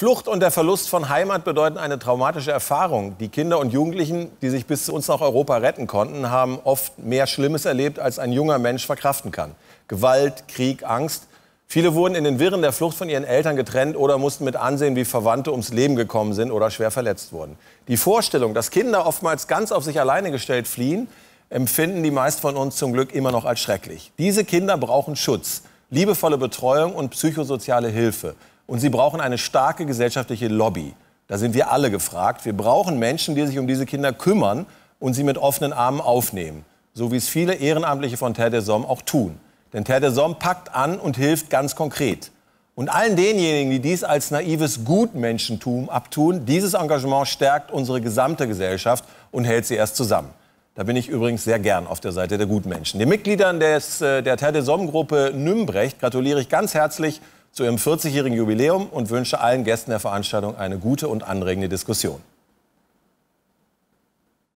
Flucht und der Verlust von Heimat bedeuten eine traumatische Erfahrung. Die Kinder und Jugendlichen, die sich bis zu uns nach Europa retten konnten, haben oft mehr Schlimmes erlebt, als ein junger Mensch verkraften kann. Gewalt, Krieg, Angst. Viele wurden in den Wirren der Flucht von ihren Eltern getrennt oder mussten mit ansehen, wie Verwandte ums Leben gekommen sind oder schwer verletzt wurden. Die Vorstellung, dass Kinder oftmals ganz auf sich alleine gestellt fliehen, empfinden die meisten von uns zum Glück immer noch als schrecklich. Diese Kinder brauchen Schutz, liebevolle Betreuung und psychosoziale Hilfe. Und sie brauchen eine starke gesellschaftliche Lobby. Da sind wir alle gefragt. Wir brauchen Menschen, die sich um diese Kinder kümmern und sie mit offenen Armen aufnehmen. So wie es viele Ehrenamtliche von Terre des Hommes auch tun. Denn Terre des Hommes packt an und hilft ganz konkret. Und allen denjenigen, die dies als naives Gutmenschentum abtun, dieses Engagement stärkt unsere gesamte Gesellschaft und hält sie erst zusammen. Da bin ich übrigens sehr gern auf der Seite der Gutmenschen. Den Mitgliedern des, äh, der Terre des Hommes-Gruppe Nümbrecht gratuliere ich ganz herzlich zu ihrem 40-jährigen Jubiläum und wünsche allen Gästen der Veranstaltung eine gute und anregende Diskussion.